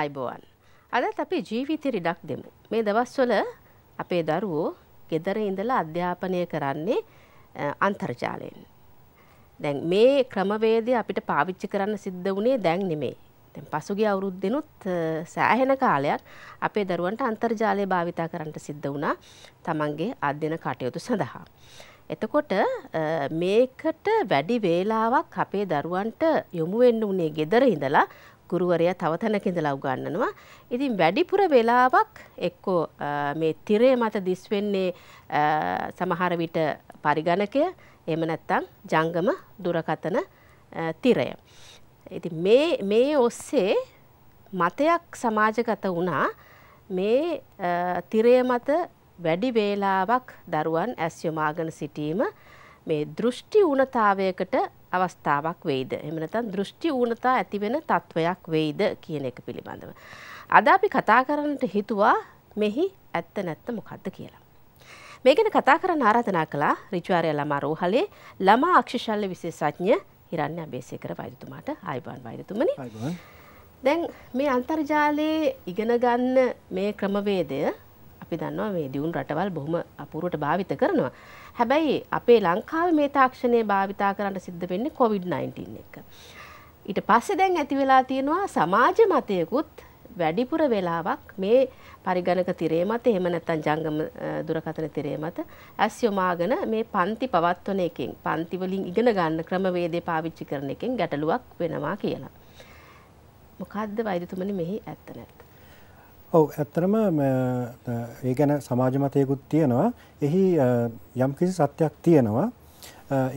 ආයිබෝවන් අදත් අපි ජීවිතය රිඩක් දෙමු මේ දවස්වල අපේ දරුවෝ ගෙදර ඉඳලා අධ්‍යාපනය කරන්නේ අන්තර්ජාලයෙන් දැන් මේ ක්‍රමවේදය අපිට පාවිච්චි කරන්න සිද්ධ වුණේ දැන් නෙමේ දැන් පසුගිය අවුරුද්දෙනුත් සෑහෙන කාලයක් අපේ දරුවන්ට අන්තර්ජාලය භාවිතා කරන්නට සිද්ධ වුණා තමන්ගේ අධ්‍යන කටයුතු සඳහා එතකොට මේකට වැඩි වේලාවක් අපේ දරුවන්ට යොමු වෙන්න උනේ gedara ඉඳලා ගුරුවරයා තව තැනක ඉඳලා උගන්වනවා. ඉතින් වැඩිපුර වෙලාවක් එක්කෝ මේ තිරය මත දිස් වෙන්නේ සමහර විට පරිගණකය එහෙම නැත්නම් ජංගම දුරකථන තිරය. ඉතින් මේ මේ ඔස්සේ මතයක් සමාජගත වුණා මේ තිරය මත වැඩි වේලාවක් දරුවන් ඇස් යොමාගෙන සිටීම මේ දෘෂ්ටි ඌනතාවයකට අවස්ථාවක් වෙයිද. එහෙම නැත්නම් දෘෂ්ටි ඌනතා ඇති වෙන තත්වයක් වෙයිද කියන එක පිළිබඳව. අද අපි කතා කරන්නට හිතුවා මෙහි ඇත්ත නැත්ත මොකද්ද කියලා. මේ ගැන කතා කරන්න ආරාධනා කළා ඍජුආර්ය ළමා රෝහලේ ළමා අක්ෂිශල්‍ය විශේෂඥ හිරන්නේ අබේසේකර වෛද්‍යතුමාට ආයිබාන් වෛද්‍යතුමනි. ආයිබාන්. දැන් මේ අන්තර්ජාලයේ ඉගෙන ගන්න මේ ක්‍රමවේදය අපි දන්නවා මේ දියුණු රටවල් බොහොම අපූරුවට භාවිත කරනවා. හැබැයි අපේ ලංකාවේ මේ තාක්ෂණය භාවිතා කරන්න සිද්ධ වෙන්නේ COVID-19 එක. ඊට පස්සේ දැන් ඇති වෙලා තියෙනවා සමාජ මතයකුත් වැඩිපුර වෙලාවක් මේ පරිගණක තිරේ මත එහෙම නැත්නම් ජංගම දුරකථන තිරේ මත ඇස් යොමාගෙන මේ පන්ති පවත්වන එකෙන් පන්ති වලින් ඉගෙන ගන්න ක්‍රමවේදය පාවිච්චි කරන එකෙන් ගැටලුවක් වෙනවා කියලා. මොකද්ද වෛද්‍යතුමනි මෙහි ඇත්ත නැත්ද? ඔව ඇත්තරම ඒ ගැන සමාජ මතයකුත් තියෙනවා එහි යම් කිසි සත්‍යයක් තියෙනවා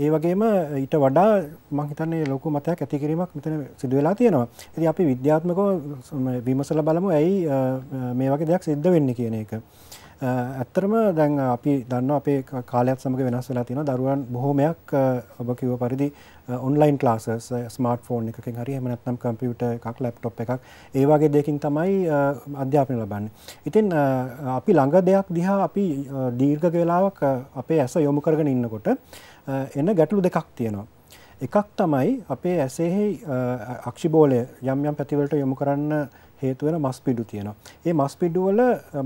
ඒ වගේම ඊට වඩා මහිතන්නේ ලොකු මතයක් ඇතිකිරීමක් මෙතන සිදුවෙලා තියෙනවා ඇති අපි විද්‍යාත්මකව විමසල බලමු ඇයි මේ වගේ දෙයක් සිද්ධ වෙන්න කියන එක ඇත්තරම දැන් අපි දන්න අපේ කාලයක්ත් සමඟ වෙනස් වෙලා තියෙන දරුවන් බොහොමයක් ඔබ කිව පරිදි ඔන්ලයින් ලාසස් ස්මර්ට්ෆෝන් එකකින් හරි එමනත්නම් කම්පියුට එකක් ලැප්ටොප් එකක් ඒවාගේ දෙකින් තමයි අධ්‍යාපනය ලබන්න. ඉතින් අපි ළඟ දෙයක් දිහා අපි දීර්ඝ වෙලාවක් අපේ ඇස යොමු කරගෙන ඉන්නකොට එන්න ගැටලු දෙකක් තියෙනවා. එකක් තමයි අපේ ඇසෙහි අක්ෂිබෝලය යම් යම් පැතිවලට යොමු කරන්න හේතු වෙන මස් පිඩු තියෙනවා. ඒ මස් පිඩු වල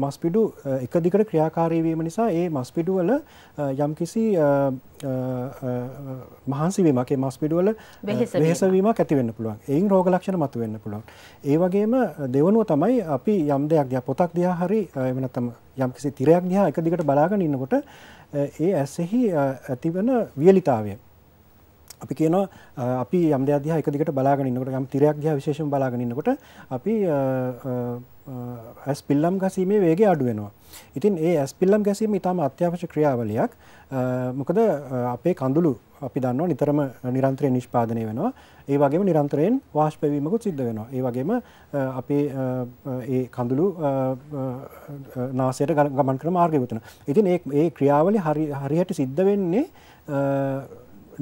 මස් පිඩු එක දිගට ක්‍රියාකාරී වීම නිසා ඒ මස් පිඩු වල යම්කිසි මහන්සි වීමක් ඒ මස් පිඩු වල වෙහෙස වීමක් ඇති වෙන්න පුළුවන්. ඒයින් රෝග ලක්ෂණ මතුවෙන්න පුළුවන්. ඒ වගේම දෙවනුව තමයි අපි යම් දෙයක් දිහා පොතක් දිහා හරි එහෙම නැත්නම් යම්කිසි තිරයක් දිහා එක දිගට බලාගෙන ඉන්නකොට ඒ ඇසෙහි ඇතිවන වියලිතාවය අපි කියනවා අපි යම් දෙයක් දිහා එක දිගට බලාගෙන ඉන්නකොට යම් තිරයක් දිහා විශේෂයෙන් බලාගෙන ඉන්නකොට අපි ඇස් පිල්ලම් ගැසීමේ වේගය අඩු වෙනවා. ඉතින් ඒ ඇස් පිල්ලම් ගැසීම ඊටම අත්‍යවශ්‍ය ක්‍රියාවලියක්. මොකද අපේ කඳුළු අපි දන්නවා නිතරම නිරන්තරයෙන් නිෂ්පාදනය වෙනවා. ඒ වගේම නිරන්තරයෙන් වාෂ්ප වීමකුත් සිද්ධ වෙනවා. ඒ වගේම අපේ ඒ කඳුළු නාසයට ගමන් කරන මාර්ගය වෙනවා. ඉතින් ඒ ඒ ක්‍රියාවලිය හරියට සිද්ධ වෙන්නේ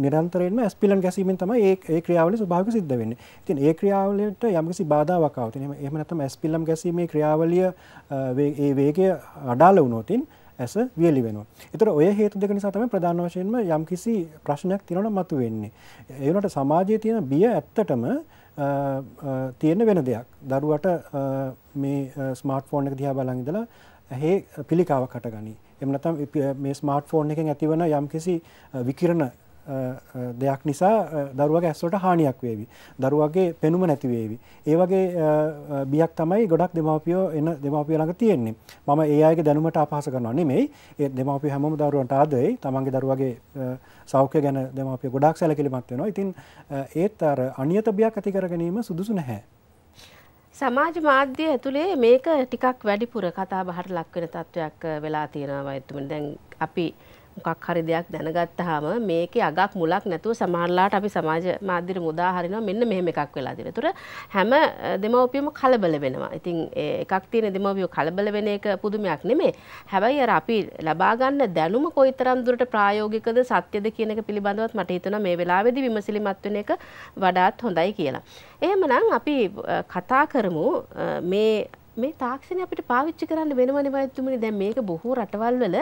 නිරන්තරයෙන්ම ඇස්පිලන් ගැසීමෙන් තමයි ඒ ඒ ක්‍රියාවලිය ස්වභාවික සිද්ධ වෙන්නේ. ඉතින් ඒ ක්‍රියාවලියට යම්කිසි බාධාවක් આવොත් එහෙම එහෙම නැත්නම් ඇස්පිලම් ගැසීමේ ක්‍රියාවලිය ඒ වේගය අඩාල වුණොත් ඇස වියලි වෙනවා. ඒතර ඔය හේතු දෙක නිසා තමයි ප්‍රධාන වශයෙන්ම යම්කිසි ප්‍රශ්නයක් තියෙනවා මතුවෙන්නේ. ඒ වුණාට සමාජයේ තියෙන බිය ඇත්තටම තියෙන වෙන දෙයක්. දරුවට මේ ස්මාර්ට් ෆෝන් එක දිහා බලන් ඉඳලා ඇහි පිළිකාවක් හටගනී. එම නැත්නම් මේ ස්මාර්ට් ෆෝන් එකෙන් ඇතිවන යම්කිසි විකිරණ දෙයක් නිසා දරුවගේ ඇස්වලට හානියක් වේවි. දරුවගේ පෙනුම නැති වේවි. ඒ වගේ බියක් තමයි ගොඩක් දෙමාපියෝ එන දෙමාපිය ළඟ තියෙන්නේ. මම ඒ අයගේ දැනුමට අපහාස කරනවා නෙමෙයි. ඒ දෙමාපිය හැමෝම දරුවන්ට ආදරෙයි. තමන්ගේ දරුවගේ සෞඛ්‍ය ගැන දෙමාපිය ගොඩක් සැලකිලිමත් වෙනවා. ඉතින් ඒත් අර අනියත බියක් ඇති කර ගැනීම සුදුසු නැහැ. සමාජ මාධ්‍ය ඇතුළේ මේක ටිකක් වැඩිපුර කතා බහට ලක් වෙන තත්වයක් වෙලා තියෙනවා වෛද්‍යතුමනි. දැන් අපි මොකක් හරි දෙයක් දැනගත්තාම මේකේ අගක් මුලක් නැතුව සමහරලාට අපි සමාජ මාධ්‍යට මුදා හරිනවා මෙන්න මෙහෙම එකක් වෙලා දෙන. ඒතර හැම දෙමව්පියම කලබල වෙනවා. ඉතින් එකක් තියෙන දෙමව්පියෝ කලබල වෙන එක පුදුමයක් නෙමෙයි. හැබැයි අර අපි ලබා ගන්න දැනුම කොයිතරම් දුරට ප්‍රායෝගිකද සත්‍යද කියන එක පිළිබඳවත් මට හිතෙනවා මේ වෙලාවේදී විමසිලිමත් වෙන එක වඩාත් හොඳයි කියලා. එහෙමනම් අපි කතා කරමු මේ මේ තාක්ෂණය අපිට පාවිච්චි කරන්න වෙනවනේ වෛද්‍යතුමනි දැන් මේක බොහෝ රටවල් වල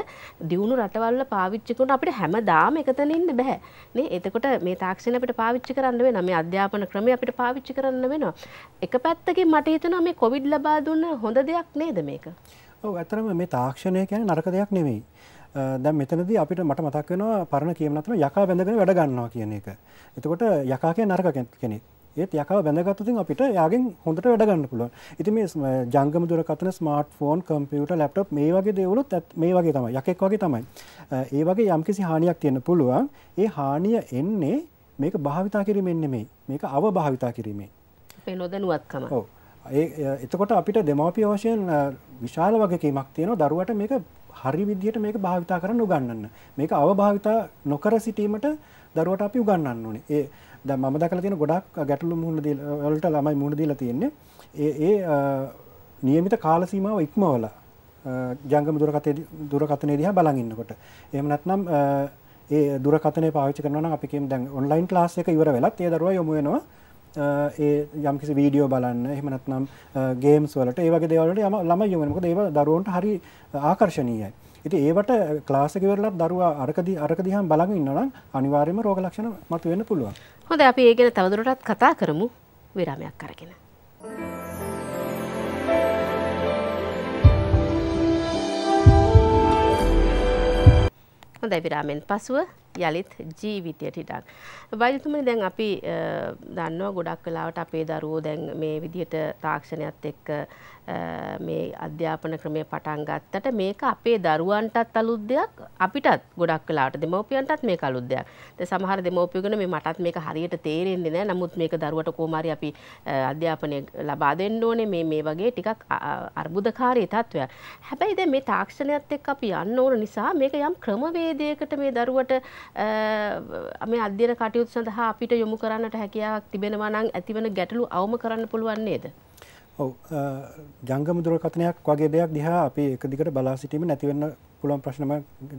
දියුණු රටවල් වල පාවිච්චි කරන අපිට හැමදාම එකතන ඉන්න බෑ නේ එතකොට මේ තාක්ෂණය අපිට පාවිච්චි කරන්න වෙනවා මේ අධ්‍යාපන ක්‍රමය අපිට පාවිච්චි කරන්න වෙනවා එක පැත්තකින් මට හිතෙනවා මේ කොවිඩ් ලබා දුන්න හොඳ දෙයක් නේද මේක ඔව් ඇත්තටම මේ තාක්ෂණය කියන්නේ නරක දෙයක් නෙමෙයි දැන් මෙතනදී අපිට මට මතක් වෙනවා පරණ කියමනතම යකා බැඳගෙන වැඩ ගන්නවා කියන එක. එතකොට යකා කියන්නේ නරක කෙනෙක්. ඒත් යකව බැඳගත්තුතින් අපිට යාගෙන් හොඳට වැඩගන්න පුළුවන් ඉති මේ ජංගම දුරකතන ස්මර්ට ෆෝන් කම්පියුට ලැප්ටප් මේ වගේ දේවලුත් ඇත් මේ වගේ තමයි යකෙක් වගේ තමයි ඒ වගේ යම්කිසි හානියක් තියෙන පුළුවන් ඒ හානිය එන්නේ මේක භාවිතා කිරීමෙන් නෙමෙයි මේක අව භාවිතා කිරීමේ අපේ නොදැනුවත්කම ඔව් ඒ එතකොට අපිට දෙමාපිය වශයෙන් විශාල වගකීමක් තියෙනවා දරුවට මේක හරි විදිහට මේක භාවිතා කරන්න උගන්වන්න මේක අවභාවිතා නොකර සිටීමට දරුවට අපි උගන්නන්න ඕනේ. ඒ දැන් මම දැකලා තියෙන ගොඩක් ගැටලු මුහුණ දීලා වලට ළමයි මුහුණ දීලා තියෙන්නේ. ඒ ඒ નિયમિત කාල සීමාව ඉක්මවලා ජංගම දුරකථනයේ දුරකථනයේ දිහා බලන් ඉන්නකොට. එහෙම නැත්නම් ඒ දුරකථනය පාවිච්චි කරනවා නම් අපි කියමු දැන් ඔන්ලයින් ක්ලාස් එක ඉවර වෙලත් ඒ දරුවා යොමු වෙනවා ඒ යම්කිසි වීඩියෝ බලන්න එහෙම නැත්නම් ගේම්ස් වලට ඒ වගේ දේවල් වලට ළමයි යොමු වෙනවා. මොකද ඒවා දරුවන්ට හරි ආකර්ෂණීයයි. ඉති ඒවට ක්ලාසක වෙරලත් දරවා අරකදි අරකදිහම් බලඟ ඉන්නනම් අනිවාර්යම රෝග ලක්ෂණ මතු වෙන්න පුළුවන් හොඳ අපි ඒ ගැන තවදුරටත් කතා කරමු විරාමයක් කරගෙන. හොඳ විරාමෙන් පසුව යළිත් ජීවිතයට හිටක්. වෛරතුමනි දැන් අපි දන්නවා ගොඩක් වෙලාවට අපේ දරුවෝ දැන් මේ විදිහට තාක්ෂණයත් එක්ක මේ අධ්‍යාපන ක්‍රමය පටන් ගත්තට මේක අපේ දරුවන්ටත් අලුත් දෙයක් අපිටත් ගොඩක් වෙලාවට දෙමව්පියන්ටත් මේක අලුත් දෙයක්. දැන් සමහර දෙමව්පියෝගෙන මේ මටත් මේක හරියට තේරෙන්නේ නැහැ. නමුත් මේක දරුවට කොහොමාරි අපි අධ්‍යාපනය ලබා දෙන්න ඕනේ මේ මේ වගේ ටිකක් අර්බුදකාරී තත්ත්වයක්. හැබැයි දැන් මේ තාක්ෂණයත් එක්ක අපි යන්න ඕන නිසා මේක යම් ක්‍රමවේදයකට මේ දරුවට මේ අධ්‍යයන කටයුතු සඳහා අපිට යොමු කරන්නට හැකියාවක් තිබෙනවා නම් ඇතිවන ගැටලු අවම කරන්න පුළුවන් නේද? ඔව් ජංගම දුරකථනයක් වගේ දෙයක් දිහා අපි එක දිගට බලා සිටීම නැති වෙන්න පුළුවන් ප්‍රශ්නම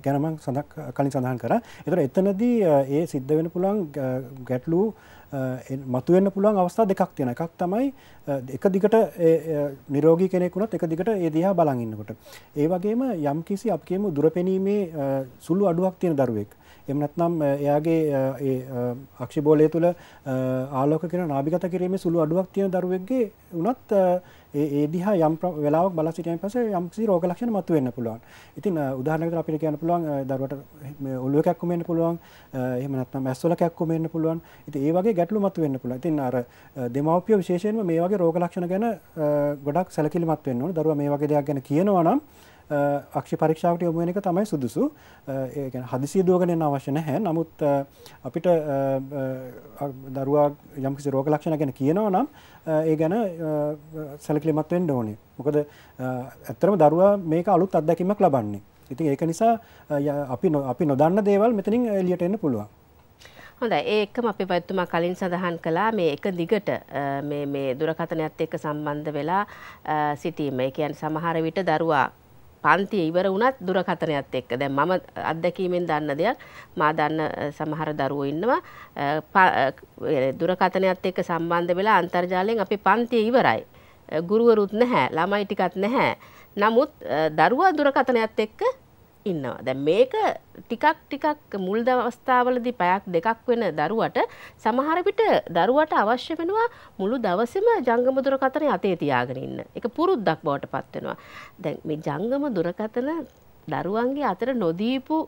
ගැන මම සඳහන් කලින් සඳහන් කරා. ඒතර එතනදී ඒ සිද්ධ වෙන්න පුළුවන් ගැටලු මතුවෙන්න පුළුවන් අවස්ථා දෙකක් තියෙන එකක් තමයි එක දිගට නිරෝගී කෙනෙක් වුණත් එක දිගට ඒ දිහා බලන් ඉන්නකොට ඒ වගේම යම්කිසි අපි කියමු දුරපෙනීමේ සුළු අඩුවක් තියෙන දරුවෙක් එම නැත්නම් එයාගේ ඒ අක්ෂිබෝලය තුළ ආලෝක කරන නාභිගත කිරීමේ සුළු අඩුවක් තියෙන දරුවෙක්ගේ උනත් ඒ දිහා යම් වෙලාවක් බලා සිටියන් පස්සේ යම්කිසි රෝග ලක්ෂණ මතුවෙන්න පුළුවන්. ඉතින් උදාහරණයකට අපිට කියන්න පුළුවන් දරුවට ඔළුව කැක්කුම එන්න පුළුවන්. එහෙම නැත්නම් ඇස්වල කැක්කුම එන්න පුළුවන්. ඉතින් ඒ වගේ ගැටලු මතුවෙන්න පුළුවන්. ඉතින් අර දෙමාපියෝ විශේෂයෙන්ම මේ වගේ රෝග ලක්ෂණ ගැන ගොඩක් සැලකිලිමත් වෙන්න ඕනේ. දරුවා මේ වගේ දෙයක් ගැන කියනවා නම් අක්ෂි පරීක්ෂාවට යොමු වෙන එක තමයි සුදුසු. ඒ කියන්නේ හදිසිය දුවගෙන යන්න අවශ්‍ය නැහැ. නමුත් අපිට දරුවා යම්කිසි රෝග ලක්ෂණ ගැන කියනවා නම් ඒ ගැන සැලකිලිමත් වෙන්න ඕනේ. මොකද ඇත්තටම දරුවා මේක අලුත් අත්දැකීමක් ලබන්නේ. ඉතින් ඒක නිසා අපි අපි නොදන්න දේවල් මෙතනින් එළියට එන්න පුළුවන්. හොඳයි ඒකම අපි පැත්තුමා කලින් සඳහන් කළා මේ එක දිගට මේ දුරකථනයත් එක්ක සම්බන්ධ වෙලා සිටීම. ඒ කියන්නේ සමහර විට දරුවා පන්ති ඉවර වුණත් දුරකථනයත් එක්ක දැන් මම අත්දැකීමෙන් දන්න දෙයක් මා දන්න සමහර දරුවෝ ඉන්නවා දුරකථනයත් එක්ක සම්බන්ධ වෙලා අන්තර්ජාලයෙන් අපේ පන්තිය ඉවරයි ගුරුවරුත් නැහැ ළමයි ටිකත් නැහැ නමුත් දරුවා දුරකථනයත් එක්ක ඉන්නවා. දැන් මේක ටිකක් ටිකක් මුල් දවස්තාවලදී පැයක් දෙකක් වෙන දරුවට සමහර විට දරුවට අවශ්‍ය වෙනවා මුළු දවසෙම ජංගම දුරකථනය අතේ තියාගෙන ඉන්න. ඒක පුරුද්දක් බවට පත් වෙනවා. දැන් මේ ජංගම දුරකථන දරුවන්ගේ අතර නොදීපු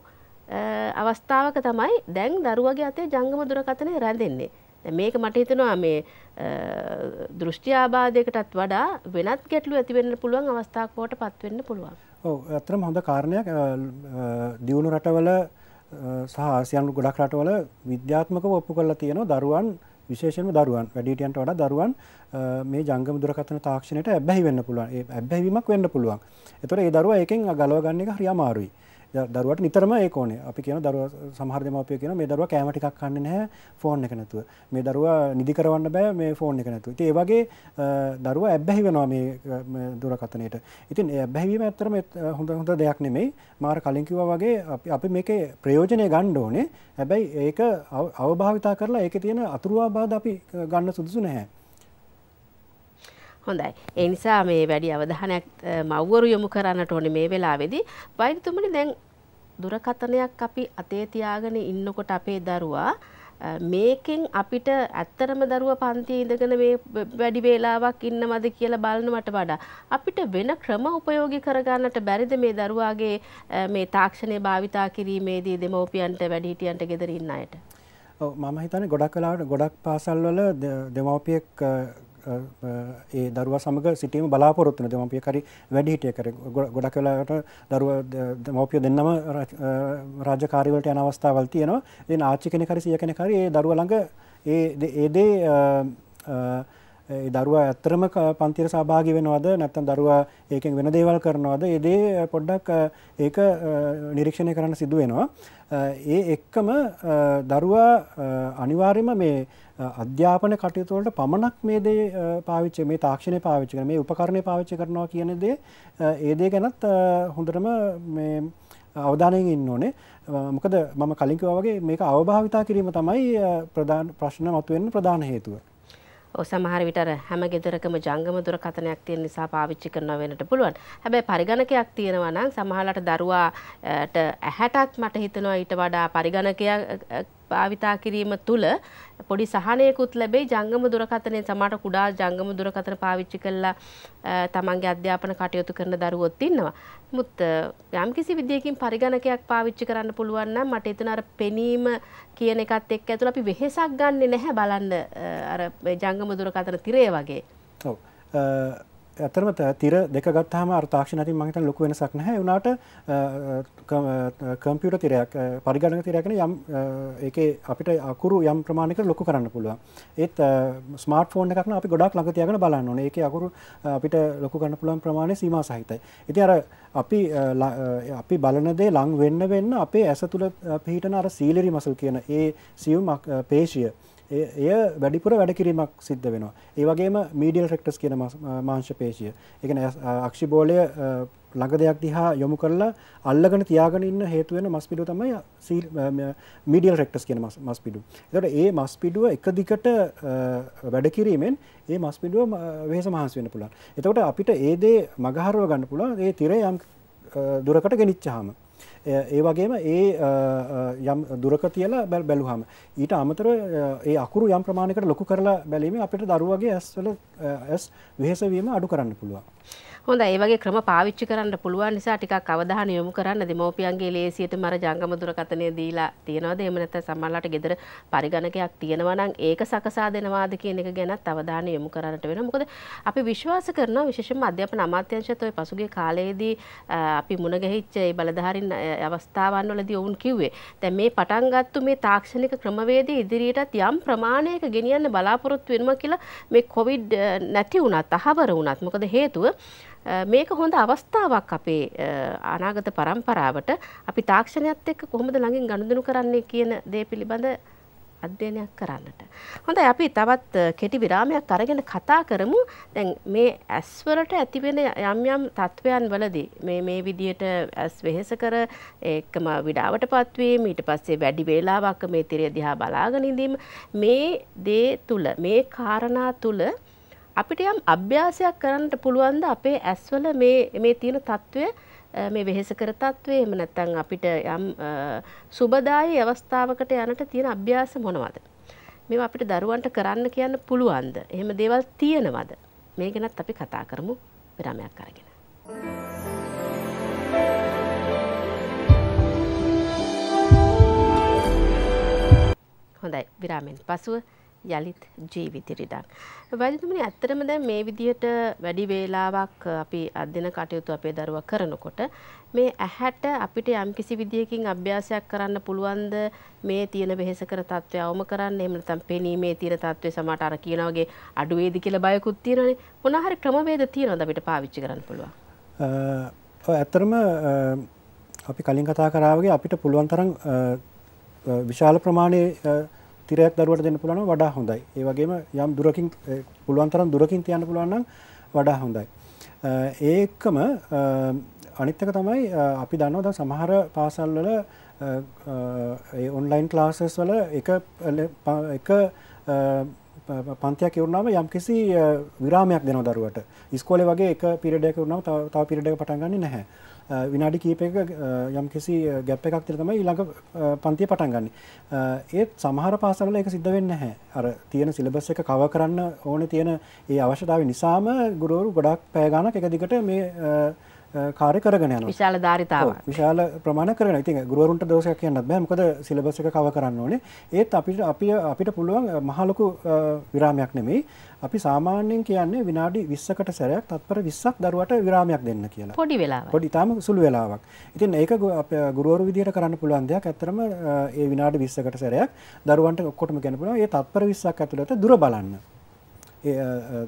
අවස්ථාවක තමයි දැන් දරුවගේ අතේ ජංගම දුරකථනය රැඳෙන්නේ. මේක මට හිතනවා මේ දෘෂ්ටි ආබාධයකටත් වඩා වෙනත් ගැටලු ඇතිවෙන්න පුළුවන් අවස්ථාකෝට පත්වෙන්න පුළුවන්. ඔව ඇතරම හොඳ කාරණයක් දියුණු රටවල සහසියන් ගොඩක් රටවල විද්‍යාත්මක ඔප්පු කරලා තියෙන දරුවන් විශේෂම දරුවන් වැඩිටියන්ට වඩා දරුවන් මේ ජංගම දුරකථන තාක්ෂණයට ඇබ්බැහි වෙන්න පුළුවන් ඒ ඇබ්බැහිවීමක් වෙන්න පුළුවන්. එතකොට ඒ දරුවා ඒකෙන් ගලව ගන්න එක හරි අමාරුයි. දරුවට නිතරම ඒ ඕනේ අපි කියන දරුව සහර්දමපය කියන මේ දරුව කෑමටික් කන්න නැහැ ෆෝන් එක නැතුව මේ දරුවා නිදි කරවන්න බෑ මේ ෆෝන් එක නැතුව ඒ වගේ දරුව ඇබ්බැහි වෙනවා මේ දුරකතනයට ඉතින් ඇබැහිවීම ඇත්තරම හොඳ හොඳ දෙයක් නෙමෙයි මාර කලින් කිව්වා වගේ අපි මේකේ ප්‍රයෝජනය ගන්න ඕනේ හැබැයි ඒක අවභාවිතා කරලා ඒකේ තියෙන අතුරුආබාධ අපි ගන්න සුදුසු නැහැ හොඳයි. ඒ නිසා මේ වැඩි අවධානයක් මව්වරු යොමු කරන්නට ඕනේ මේ වෙලාවේදී. වෛද්‍යතුමනි දැන් දුරකතනයක් අපි අතේ තියාගෙන ඉන්නකොට අපේ දරුවා මේකෙන් අපිට ඇත්තරම දරුව පන්තිය ඉඳගෙන මේ වැඩි වේලාවක් ඉන්නවද කියලා බලනවට වඩා අපිට වෙන ක්‍රම උපයෝගී කරගන්නට බැරිද මේ දරුවාගේ මේ තාක්ෂණය භාවිතා කිරීමේදී දෙමව්පියන්ට වැඩිහිටියන්ට ගෙදර ඉන්න අයට. ඔව් මම හිතන්නේ ගොඩක් වෙලාවට ගොඩක් පාසල්වල දෙමව්පියෙක් ඒ දරුවා සමග සිටීම බලාපොරොත්තු වෙන දෙමව්පිය කරි වැඩිහිටිය කර ගොඩක් වෙලාවට දරුවා දෙමව්පිය දෙන්නම රාජකාරී වලට යන අවස්ථාවල් තියෙනවා. ඉතින් ආච්චි කෙනෙක් හරි සීයා කෙනෙක් හරි ඒ දරුවා ළඟ ඒ ඒ දේ ඒ දරුවා ඇත්තරම පන්තිර සභාගි වෙනවද නැත්තම් දරුවා ඒකෙන් වෙන දේවල් කරනවද ඒ දේ පොඩ්ඩක් ඒක නිරීක්ෂණය කරන්න සිදු වෙනවා ඒ එක්කම දරුවා අනිවාර්යයෙන්ම මේ අධ්‍යාපන කටයුතුවලට පමණක් මේ දේ පාවිච්ච මේ තාක්ෂණය පාවිච්ච කර මේ උපකරණය පාවිච්ච කරනවා කියන දේ ඒදේ ගැනත් හොඳටම මේ අවධානයෙන් ඉන්න ඕනේ මොකද මම කලින්කිව වගේ මේක අවභාවිතා කිරීම තමයි ප්‍රධාන ප්‍රශ්න මතුවෙන්න ප්‍රධාන හේතුව. සමහර විට හැම ගෙදරකම ජංගම දුරකථනයක් තියෙන නිසා පාවිච්චි කරනවා වෙන්නට පුළුවන්. හැබැයි පරිගණකයක් තියෙනවා නම් සමහරලාට දරුවාට ඇහැටත් මට හිතෙනවා ඊට වඩා පරිගණකයක් භාවිතා කිරීම තුළ පොඩි සහනයකුත් ලැබෙයි ජංගම දුරකථනය සමහර කුඩා ජංගම දුරකථන පාවිච්චි කරලා තමන්ගේ අධ්‍යාපන කටයුතු කරන දරුවොත් ඉන්නවා. මුත් යම්කිසි විදියකින් පරිගණකයක් පාවිච්චි කරන්න පුළුවන් නම් මට හිතෙන අර පෙනීම කියන එකත් එක්ක ඇතුළ අපි වෙහෙසක් ගන්නෙ නැහැ බලන්න අර ජංගම දුරකථන තිරය වගේ. ඔව්. ඇතරම තිර දෙක ගත්තාම අර තාක්ෂණ අතින් මම හිතන්නේ ලොකු වෙනසක් නැහැ. ඒ වුණාට කම්පියුටර් තිරයක් පරිගණක තිරයක් නේ යම් ඒකේ අපිට අකුරු යම් ප්‍රමාණයකට ලොකු කරන්න පුළුවන්. ඒත් ස්මාර්ට් ෆෝන් එකක් නම් අපි ගොඩක් ළඟ තියාගෙන බලන්න ඕනේ. ඒකේ අකුරු අපිට ලොකු කරන්න පුළුවන් ප්‍රමාණය සීමා සහිතයි. ඉතින් අර අපි අපි බලන දේ ලඟ වෙන්න වෙන්න අපේ ඇස තුල පිහිටන අර සීලරි මසල් කියන ඒ සියුම් පේශිය එය වැඩිපුර වැඩකිරීමක් සිද්ධ වෙනවා. ඒ වගේම මීඩියල් රෙක්ටස් කියන මාංශ පේශය. ඒ කියන්නේ අක්ෂිබෝලය ළඟ දෙයක් දිහා යොමු කරලා අල්ලගෙන තියාගෙන ඉන්න හේතු වෙන මස් පිඩුව තමයි මීඩියල් රෙක්ටස් කියන මස් පිඩුව. එතකොට ඒ මස් පිඩුව එක දිගට වැඩ කිරීමෙන් ඒ මස් පිඩුව වෙහෙස මහන්සි වෙන්න පුළුවන්. එතකොට අපිට ඒ දේ මගහරව ගන්න පුළුවන් ඒ තිරේ යම් දුරකට ගෙනිච්චාම. ඒ වගේම ඒ යම් දුරක තියලා බැල් බැලුහම ඊට අමතර ඒ අකුරු යම් ප්‍රමාණයකට ලොකු කරලා බැලීම අපිට දරුවගේ ඇස්වල ඇස් වෙහෙසවීම අඩු කරන්න පුළුවන්. හොඳයි ඒ වගේ ක්‍රම පාවිච්චි කරන්න පුළුවන් නිසා ටිකක් අවධානය යොමු කරන්න දෙමෝපියන්ගේ ලේසියටම අර ජංගම දුරකථනය දීලා තියනවාද එහෙම නැත්නම් සමහරලාට ගෙදර පරිගණකයක් තියෙනවා නම් ඒක සකසා දෙනවාද කියන එක ගැනත් අවධානය යොමු කරන්නට වෙනවා මොකද අපි විශ්වාස කරනවා විශේෂයෙන්ම අධ්‍යාපන අමාත්‍යාංශයත් ওই පසුගිය කාලයේදී අපි මුණ ගැහිච්ච ඒ බලධාරීන් අවස්ථාවන් වලදී ඔවුන් කිව්වේ දැන් මේ පටන් ගත්තු මේ තාක්ෂණික ක්‍රමවේදය ඉදිරියටත් යම් ප්‍රමාණයක ගෙනියන්න බලාපොරොත්තු වෙනවා කියලා මේ කොවිඩ් නැති වුණත් අහවර වුණත් මොකද හේතුව මේක හොඳ අවස්ථාවක් අපේ අනාගත පරම්පරාවට අපි තාක්ෂණයත් එක්ක කොහොමද ළඟින් ගනුදෙනු කරන්නේ කියන දේ පිළිබඳ අධ්‍යයනයක් කරන්නට. හොඳයි අපි තවත් කෙටි විරාමයක් අරගෙන කතා කරමු. දැන් මේ ඇස් වලට ඇතිවෙන යම් යම් තත්වයන් වලදී මේ මේ විදියට ඇස් වෙහෙස කර එකම විඩාවටපත් වීම ඊට පස්සේ වැඩි වේලාවක් මේ තිරය දිහා බලාගෙන ඉඳීම මේ දේ තුල මේ කාරණා තුල අපිට යම් අභ්‍යාසයක් කරන්නට පුළුවන්ද අපේ ඇස්වල මේ මේ තියෙන తත්වය මේ වෙහෙසකර తත්වය එහෙම නැත්නම් අපිට යම් සුබදායි අවස්ථාවකට යන්නට තියෙන අභ්‍යාස මොනවද? මේවා අපිට දරුවන්ට කරන්න කියන්න පුළුවන්ද? එහෙම දේවල් තියෙනවද? මේ ගැනත් අපි කතා කරමු විරාමයක් අරගෙන. හොඳයි විරාමෙන් පසුව යළිත් ජීවිත රිඩක්. වැදිතුමනි ඇත්තටම දැන් මේ විදිහට වැඩි වේලාවක් අපි අධ්‍යන කටයුතු අපේ දරුවා කරනකොට මේ ඇහැට අපිට යම්කිසි විදියකින් අභ්‍යාසයක් කරන්න පුළුවන්ද මේ තියෙන වෙහෙසකර තත්ත්වය අවම කරන්න එහෙම නැත්නම් පෙනීමේ තියෙන තත්ත්වය සමහර අර කියන වගේ අඩු වේද කියලා බයකුත් තියෙනවනේ. මොන හරි ක්‍රමවේද තියෙනවද අපිට පාවිච්චි කරන්න පුළුවන්? ඇත්තරම අපි කලින් කතා කරාවගේ අපිට පුළුවන් තරම් විශාල ප්‍රමාණයේ තිරයක් දරුවට දෙන්න පුළුවන් වඩා හොඳයි. ඒ වගේම යම් දුරකින් පුළුවන් තරම් දුරකින් තියන්න පුළුවන් නම් වඩා හොඳයි. ඒකම අනිත් එක තමයි අපි දන්නවා දැන් සමහර පාසල් වල ඒ ඔන්ලයින් ක්ලාසස් වල එක එක පන්තියක් ඉවරනම යම්කිසි විරාමයක් දෙනවා දරුවට. ඉස්කෝලේ වගේ එක පීරියඩ් එකක් ඉවරනම තව පීරියඩ් එක පටන් ගන්නෙ නැහැ. විනාඩි කීපයක යම් කිසි ගැප් එකක් තිර තමයි ඊළඟ පන්තිය පටන් ගන්න. ඒත් සමහර පාසල එක සිද්ධ වෙන්න හැ අර තියෙන සිලබස් එක කව කරන්න ඕන තියෙන ඒ අවශ්‍යතාව නිසාම ගුරුවරු ගොඩක් පෑගානක් එක දිගට මේ කාරය කරගෙන යන විශාල ධාරිතාව විශාල ප්‍රමාණ කරන ඉතින් ගුවරුන්ට දෝෂයක් කියන්න බෑ මොකද සිලබස් එක කව කරන්න ඕනේ ඒත් අපිට අපි අපිට පුළුවන් මහලොකු විරාමයක් නෙමෙයි අපි සාමාන්‍යයෙන් කියන්නේ විනාඩි 20කට සැරයක් තත්පර 20ක් දරුවට විරාමයක් දෙන්න කියලා පොඩි වෙලාවක් පොඩි තාම සුළු වෙලාවක් ඉතින් ඒක ගුරුවරු විදියට කරන්න පුළුවන් දෙයක් ඇත්තරම ඒ විනාඩි 20කට සැරයක් දරුවන්ට ඔක්කොටම කියන්න පුළුවන් ඒ තත්පර 20ක් ඇතුළත දුර බලන්න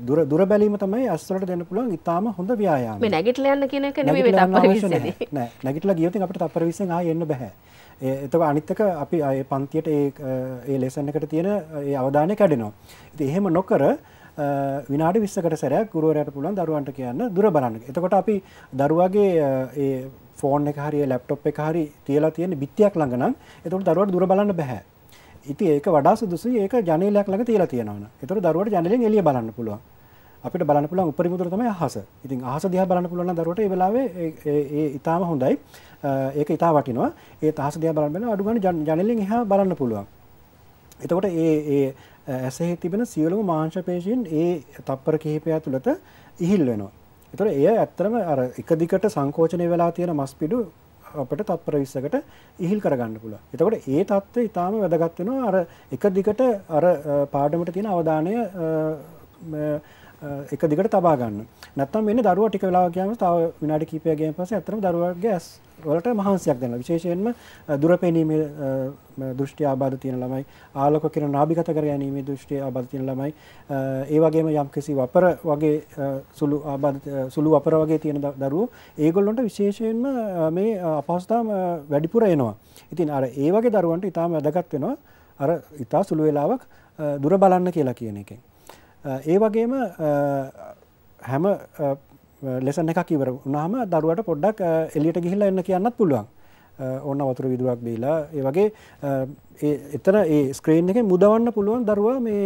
දුර දුර බැලීම තමයි අස්වලට දෙන්න පුළුවන් ඉතාම හොඳ ව්‍යයාම නැගිටලා යන්න කියන එක නෙමෙයි තප්පර 20 නෑ නැගිටලා ගියොත් අපිට තප්පර 20 ආයෙ එන්න බෑ එතකොට අනිත් එක අපි ඒ පන්තියට ඒ ඒ ලෙසන් එකට තියෙන ඒ අවධානය කැඩෙනවා ඉතින් එහෙම නොකර විනාඩි 20කට සැරයක් ගුරුවරයාට පුළුවන් දරුවන්ට කියන්න දුර බලන්න එතකොට අපි දරුවාගේ ඒ ෆෝන් එක හරි ලැප්ටොප් එක හරි තියලා තියෙන බිත්තියක් ළඟ නම් එතකොට දරුවාට දුර බලන්න බෑ ඉති ඒක වඩා සුදුසු ඒක ජනලයක් ළඟ තියලා තියෙනවන එතර දරුවට ජනලෙන් එලිය බලන්න පුළුවන් අපිට බලන්න පුළුවන් උපරිමුදුර තමයි අහස ඉතින් අහස දිහා බලන්න පුළුවන් දරුවට ඒ වෙලාවේ ඒ ඊටාම හොඳයි ඒක ඊටා වටිනවා ඒ අහස දිහා බලන්න බැලුවා අඩු ගන්න ජනලෙන් එහා බලන්න පුළුවන් එතකොට ඒ ඒ ඇසෙහි තිබෙන සියලුම මාංශ පේශීන් ඒ තප්පර කිහිපය තුළත ඉහිල් වෙනවා එතකොට එය ඇත්තම අර එක දිගට සංකෝචනය වෙලා තියෙන මස් පිඩු අපට තත්පර 20කට ඉහිල් කරගන්න පුළුවන්. එතකොට ඒ தත්ත්වය ඊටාම වැදගත් වෙනවා අර එක දිගට අර පාඩමට තියෙන අවධානය එක දිගට තබා ගන්න. නැත්නම් වෙන්නේ දරුවා ටික වෙලාවක් ගියාම තව විනාඩි කිහිපයක් ගියන් පස්සේ අතරම දරුවාගේ ඇස් වලට මහන්සියක් දෙනවා. විශේෂයෙන්ම දුරපෙනීමේ දෘෂ්ටි ආබාධ තියෙන ළමයි, ආලෝක කිරණ නාභිගත කර ගැනීමේ දෘෂ්ටි ආබාධ තියෙන ළමයි, ඒ වගේම යම්කිසි වපර වගේ සුළු ආබාධ සුළු වපර වගේ තියෙන දරුවෝ ඒගොල්ලන්ට විශේෂයෙන්ම මේ අපහසුතාව වැඩිපුර එනවා. ඉතින් අර ඒ වගේ දරුවන්ට ඊටාම වැදගත් වෙනවා අර ඊටා සුළු වෙලාවක් දුර බලන්න කියලා කියන එකෙන්. ඒ වගේම හැම ලෙසන එකක් ඉවර වුණාම දරුවට පොඩ්ඩක් එලියට ගිහිල්ලා එන්න කියන්නත් පුළුවන්. ඔන්න වතුර විදුරක් බීලා ඒ වගේ එතන ඒ ස්ක්‍රීන් එකෙන් මුදවන්න පුළුවන් දරුවා මේ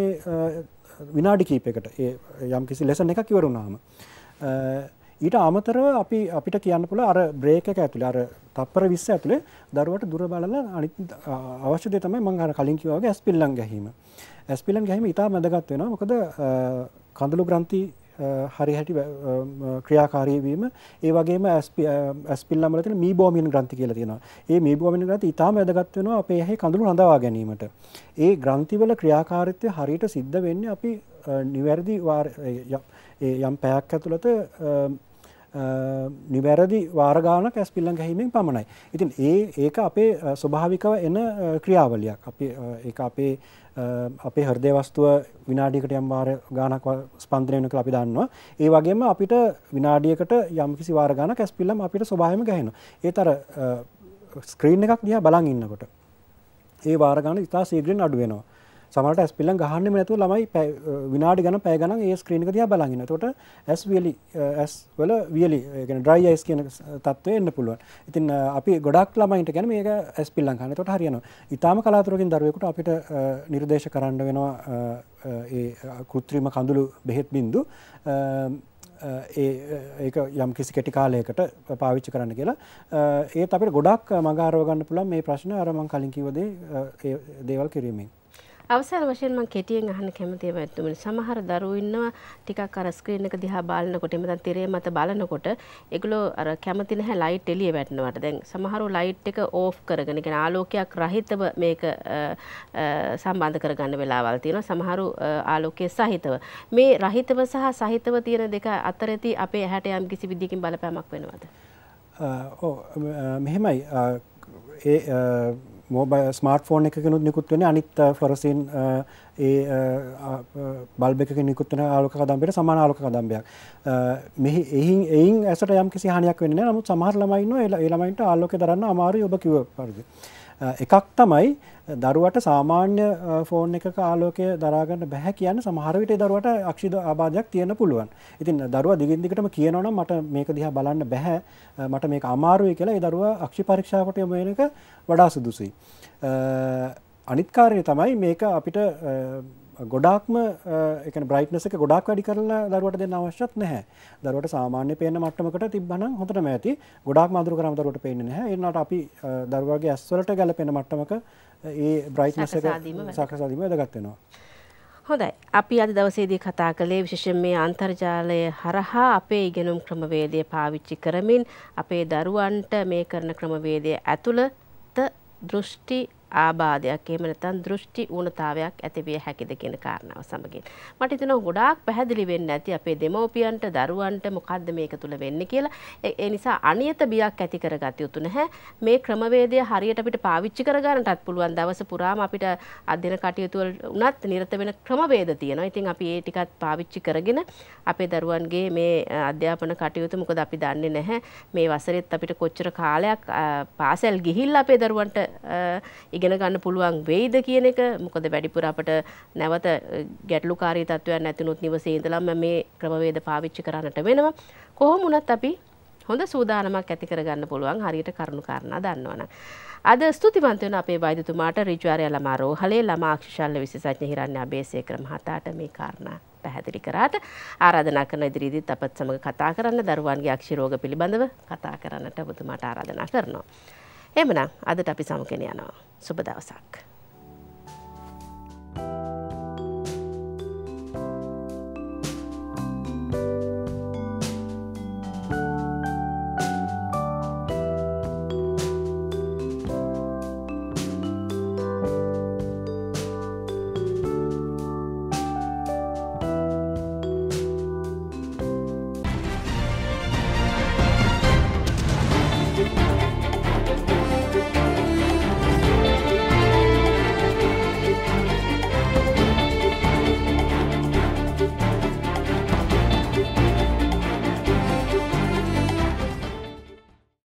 විනාඩි කීපයකට ඒ යම් කිසි ලෙසන එකක් ඉවර වුණාම ඊට අමතරව අපි අපිට කියන්න පුළ අර බ්‍රේක ඇතුළ අර තප්පර විස්ස ඇතුළේ දරුවට දුර බලල අනි අවශ්‍යදය තමයි මං අර කලින්කිවාගේ ඇස්පිල්ලන් ගැහීම ඇස්පිලන් ගැහීම ඉතා මැදගත් වෙන මොකද කඳළු ග්‍රන්ති හරි හැටි ක්‍රියාකාරීවීම ඒ වගේම ඇස්පිල්ලමලට මී බෝමින් ග්‍රන්ති කියල තියෙනවා ඒ මේ බෝමින් ග්‍රන්ති ඉතාම ඇදගත් වෙනවා අපේ ඇහි කඳුළු හඳවා ගැනීමට ඒ ග්‍රන්තිවල ක්‍රියාකාරිත්වය හරියට සිද්ධ වෙන්න අපි නිවැරදි යම් පැයක් ඇතුළත නිවැරදි වාරගානක් ඇස්පිල්ලන් ගැහීමෙන් පමණයි. ඉතින් ඒ ඒක අපේ ස්වභාවිකව එන ක්‍රියාවලියක් අපි ඒ අපේ අපේ හෘදේ වස්තුව විනාඩියකට යම් වාර ගානක් ස්පන්දනය වෙන කියලා අපි දන්නවා. ඒ වගේම අපිට විනාඩියකට යම්කිසි වාර ගානක් ඇස්පිල්ලම් අපිට ස්වභාවයෙන්ම ගැහෙනවා. ඒත් අර ස්ක්‍රීන් එකක් දිහා බලන් ඉන්නකොට ඒ වාර ගාන ඉතා ශීඝ්‍රයෙන් අඩු වෙනවා. සමට ඇස්පිල්ලන් ගහන්නම නැතුව ළමයි විනාඩි ගන පෑගන ඒ ස්ක්‍රීණක තියා බලගන්න තොට ඇස් වියලි ඇස් වල වියලි ගෙන ඩ්‍රයි අයිස් කියන තත්ව එන්න පුළුවන් ඉතින් අපි ගොඩක් ළමයිට ගැන මේ ඇස්පිල්ලන් ගන්න තොට හරියන ඉතාම කලාතුරකින් දරුවෙකුට අපිට නිර්දේශ කරන්න වෙනවා කෘත්‍රීම කඳුළු බෙහෙත් බින්දු ඒ යම් කිසි කෙටි කාලයකට පාවිච්චි කරන්න කියලා ඒ අපට ගොඩක් මගාරෝගන්න පුළන් මේ ප්‍රශ්න අරමං කලින් කිවදේ දේවල් කිරීමෙන් අවසාන වශයෙන් මම කෙටියෙන් අහන්න කැමතියි මැතිතුමනි සමහර දරුවෝ ඉන්නවා ටිකක් අර ස්ක්‍රීන් එක දිහා බලනකොට එහෙම නැත්නම් තිරය මත බලනකොට ඒගොල්ලෝ අර කැමති නැහැ ලයිට් එළිය වැටෙනවට දැන් සමහරව ලයිට් එක ඕෆ් කරගෙන කියන ආලෝකයක් රහිතව මේක සම්බන්ධ කරගන්න වෙලාවල් තියෙනවා සමහරු ආලෝකයේ සහිතව මේ රහිතව සහ සහිතව තියෙන දෙක අතර ඇති අපේ ඇහැට යම් කිසි විදිහකින් බලපෑමක් වෙනවද ඔව් මෙහෙමයි මෝබ ස්මර්ට ෆෝන් එකකනුත් නිකුත් වෙන අනිත් ෆලොරසින් ඒ බල්බක නිකුත්වන ආලක කදම්බයට සමාන ආලක කදම්බයක් මෙහි එහින් එයින් ඇසට යම් කිසි හනයක් වෙන්න නමුත් සමහර ළමයින්න එලා ළමයින්ට ආල්ලෝක දරන්න අමාරු ඔබ කිව පරිදි. එකක් තමයි දරුවට සාමාන්‍ය ෆෝන් එක කාලෝකය දරාගන්න බැහැ කියන සමහරවිට දරුවට අක්ෂිද ආබාධයක් තියෙන පුළුවන් ඉතින් දරුව දිගින්දිකටම කියනවන මට මේක දිහා බලන්න බැහැ මට මේක අමාරුවයි කියලා දරුව අක්ෂි පරීක්ෂාවට යොමයනක වඩා සුදුසි. අනිත්කාරය තමයි මේක අපිට ගොඩක්ම එක බ්‍රයිට්නස එක ගොඩක් වැඩි කරලා දරුවට දෙන්න අවශ්‍යත් නැහැ දරුවට සාමාන්‍ය පේන මට්ටමකට තිබ්බනම් හොඳටම ඇති ගොඩක් මදුරු කරාම දරුවට පේන්නේ නැහැ ඒ නට අපි දරුවාගේ ඇස්වලට ගැලපෙන මට්ටමක ඒ බ්‍රයිට්නස් එක සකසා දීම වැදගත් වෙනවා හොඳයි අපි අද දවසේදී කතා කළේ විශේෂයෙන් මේ අන්තර්ජාලය හරහා අපේ ඉගෙනුම් ක්‍රමවේදය පාවිච්චි කරමින් අපේ දරුවන්ට මේ කරන ක්‍රමවේදය ඇතුළත දෘෂ්ටි ආබාධයක් එහෙම නැත්නම් දෘෂ්ටි ඌනතාවයක් ඇති විය හැකිද කියන කාරණාව සමගින් මට හිතෙනවා ගොඩාක් පැහැදිලි වෙන්නේ නැති අපේ දෙමව්පියන්ට දරුවන්ට මොකද්ද මේක තුල වෙන්නේ කියලා ඒ නිසා අනියත බියක් ඇති කරගත යුතු නැහැ මේ ක්‍රමවේදය හරියට අපිට පාවිච්චි කරගන්නටත් පුළුවන් දවස පුරාම අපිට අධ්‍යන කටයුතු වල උනත් නිරත වෙන ක්‍රමවේද තියෙනවා ඉතින් අපි ඒ ටිකත් පාවිච්චි කරගෙන අපේ දරුවන්ගේ මේ අධ්‍යාපන කටයුතු මොකද අපි දන්නේ නැහැ මේ වසරෙත් අපිට කොච්චර කාලයක් පාසල් ගිහිල්ලා අපේ දරුවන්ට ඉගෙන ගන්න පුළුවන් වෙයිද කියන එක මොකද වැඩිපුර අපට නැවත ගැටලුකාරී තත්ත්වයක් නැතිනොත් නිවසේ ඉඳලම මේ ක්‍රමවේද පාවිච්චි කරන්නට වෙනවා. කොහොම වුණත් අපි හොඳ සූදානමක් ඇති කරගන්න පුළුවන් හරියට කරුණු කාරණා දන්නවනම්. අද ස්තුතිවන්ත වෙන අපේ වෛද්‍යතුමාට ඍජුආර්ය ළමා රෝහලේ ළමා ශල්්‍ය විශේෂඥ හිරන්නේ අබේසේකර මහතාට මේ කාරණා පැහැදිලි කරාට ආරාධනා කරන ඉදිරිදිත් අපත් සමඟ කතා කරන්න දරුවන්ගේ අක්ෂිරෝග පිළිබඳව කතා කරන්නට ඔබතුමාට ආරාධනා කරනවා. එමනම් අදට අපි සමුගෙන යනවා. සුබ දවසක්.